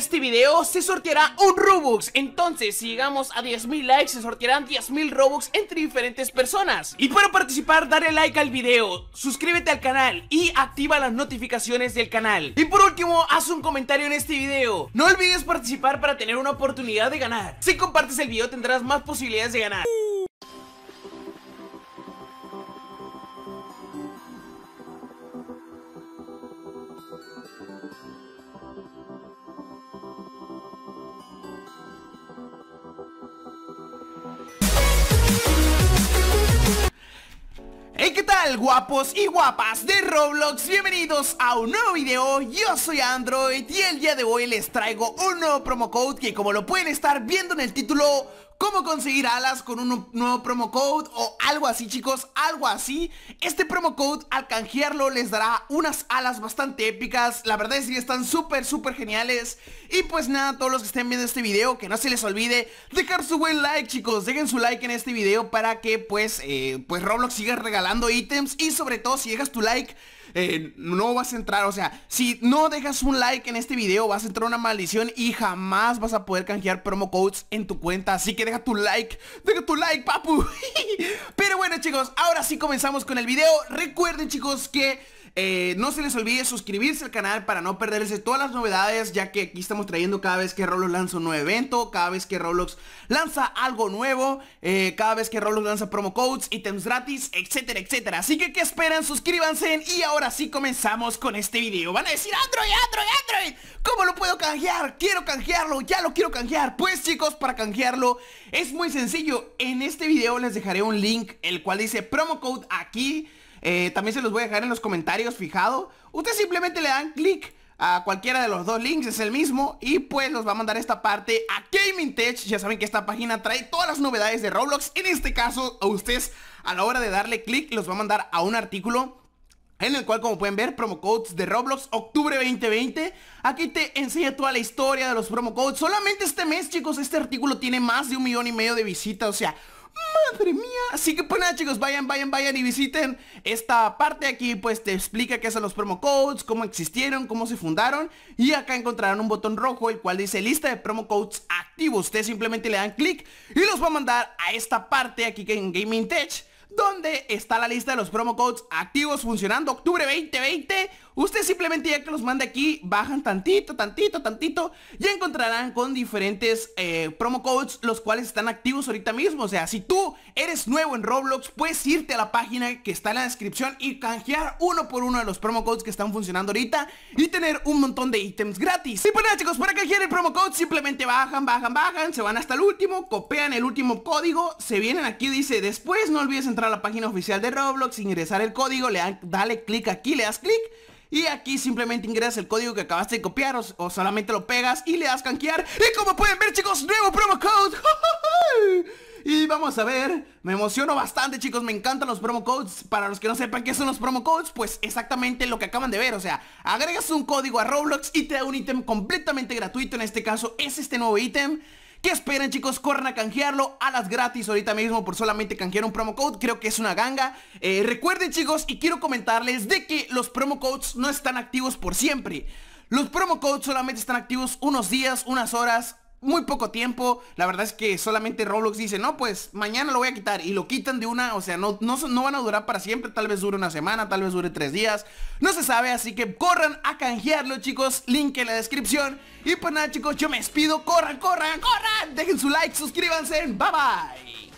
este video se sorteará un Robux Entonces si llegamos a 10.000 likes se sortearán 10.000 Robux entre diferentes personas Y para participar dale like al video, suscríbete al canal y activa las notificaciones del canal Y por último haz un comentario en este video No olvides participar para tener una oportunidad de ganar Si compartes el video tendrás más posibilidades de ganar guapos y guapas de Roblox? Bienvenidos a un nuevo video, yo soy Android y el día de hoy les traigo un nuevo promo code que como lo pueden estar viendo en el título cómo conseguir alas con un nuevo promo code o algo así chicos, algo así. Este promo code al canjearlo les dará unas alas bastante épicas, la verdad es que están súper súper geniales. Y pues nada, todos los que estén viendo este video, que no se les olvide dejar su buen like chicos, dejen su like en este video para que pues, eh, pues Roblox siga regalando ítems y sobre todo si dejas tu like eh, no vas a entrar, o sea, si no dejas un like en este video vas a entrar una maldición y jamás vas a poder canjear promo codes en tu cuenta, así que deja tu like, deja tu like, papu. Pero bueno, chicos, ahora sí comenzamos con el video. Recuerden, chicos, que eh, no se les olvide suscribirse al canal para no perderse todas las novedades, ya que aquí estamos trayendo cada vez que Roblox lanza un nuevo evento, cada vez que Roblox lanza algo nuevo, eh, cada vez que Roblox lanza promo codes, ítems gratis, etcétera, etcétera. Así que, ¿qué esperan? Suscríbanse y ahora sí comenzamos con este video. Van a decir, Android, Android, Android, ¿cómo lo puedo canjear? Quiero canjearlo, ya lo quiero canjear. Pues chicos, para canjearlo es muy sencillo. En este video les dejaré un link, el cual dice promo code aquí. Eh, también se los voy a dejar en los comentarios fijado. Ustedes simplemente le dan clic a cualquiera de los dos links, es el mismo Y pues los va a mandar esta parte a Gaming Tech Ya saben que esta página trae todas las novedades de Roblox En este caso, a ustedes a la hora de darle clic los va a mandar a un artículo en el cual como pueden ver promo codes de Roblox octubre 2020 Aquí te enseña toda la historia de los promo codes Solamente este mes chicos este artículo tiene más de un millón y medio de visitas O sea madre mía Así que pues nada chicos, vayan, vayan, vayan y visiten esta parte Aquí pues te explica qué son los promo codes, cómo existieron, cómo se fundaron Y acá encontrarán un botón rojo el cual dice lista de promo codes activos Ustedes simplemente le dan clic y los va a mandar a esta parte aquí que en Gaming Tech donde está la lista de los promo codes activos funcionando octubre 2020. Usted simplemente ya que los mande aquí, bajan tantito, tantito, tantito ya encontrarán con diferentes eh, promo codes los cuales están activos ahorita mismo. O sea, si tú eres nuevo en Roblox, puedes irte a la página que está en la descripción y canjear uno por uno de los promo codes que están funcionando ahorita y tener un montón de ítems gratis. Y pues chicos, para canjear el promo code simplemente bajan, bajan, bajan, se van hasta el último, copian el último código, se vienen aquí, dice después no olvides entrar a la página oficial de Roblox, ingresar el código, le dale clic aquí, le das clic y aquí simplemente ingresas el código que acabaste de copiar o, solamente lo pegas y le das cankear Y como pueden ver chicos, nuevo promo code Y vamos a ver, me emociono bastante chicos, me encantan los promo codes Para los que no sepan qué son los promo codes, pues exactamente lo que acaban de ver O sea, agregas un código a Roblox y te da un ítem completamente gratuito En este caso es este nuevo ítem ¿Qué esperan chicos? Corran a canjearlo a las gratis ahorita mismo por solamente canjear un promo code Creo que es una ganga eh, Recuerden chicos y quiero comentarles de que los promo codes no están activos por siempre los promo codes solamente están activos unos días, unas horas muy poco tiempo. La verdad es que solamente Roblox dice, no, pues mañana lo voy a quitar. Y lo quitan de una, o sea, no, no, van a durar para siempre. Tal vez dure una semana, tal vez dure tres días. No se sabe, así que corran a canjearlo, chicos. Link en la descripción. Y pues nada, chicos, yo me despido. Corran, corran, corran. Dejen su like, suscríbanse. Bye, bye.